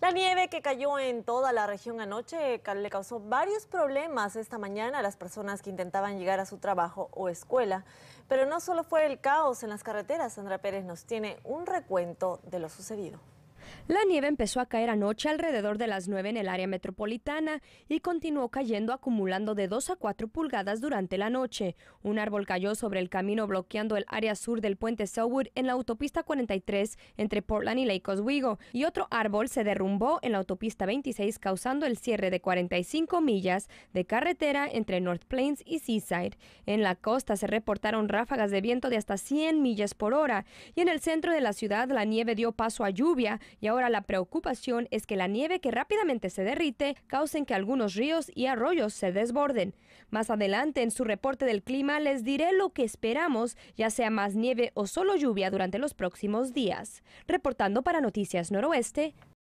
La nieve que cayó en toda la región anoche le causó varios problemas esta mañana a las personas que intentaban llegar a su trabajo o escuela. Pero no solo fue el caos en las carreteras, Sandra Pérez nos tiene un recuento de lo sucedido. La nieve empezó a caer anoche alrededor de las 9 en el área metropolitana y continuó cayendo acumulando de 2 a 4 pulgadas durante la noche. Un árbol cayó sobre el camino bloqueando el área sur del puente Southwood en la autopista 43 entre Portland y Lake Oswego y otro árbol se derrumbó en la autopista 26 causando el cierre de 45 millas de carretera entre North Plains y Seaside. En la costa se reportaron ráfagas de viento de hasta 100 millas por hora y en el centro de la ciudad la nieve dio paso a lluvia y ahora la preocupación es que la nieve que rápidamente se derrite causen que algunos ríos y arroyos se desborden. Más adelante en su reporte del clima les diré lo que esperamos, ya sea más nieve o solo lluvia durante los próximos días. Reportando para Noticias Noroeste,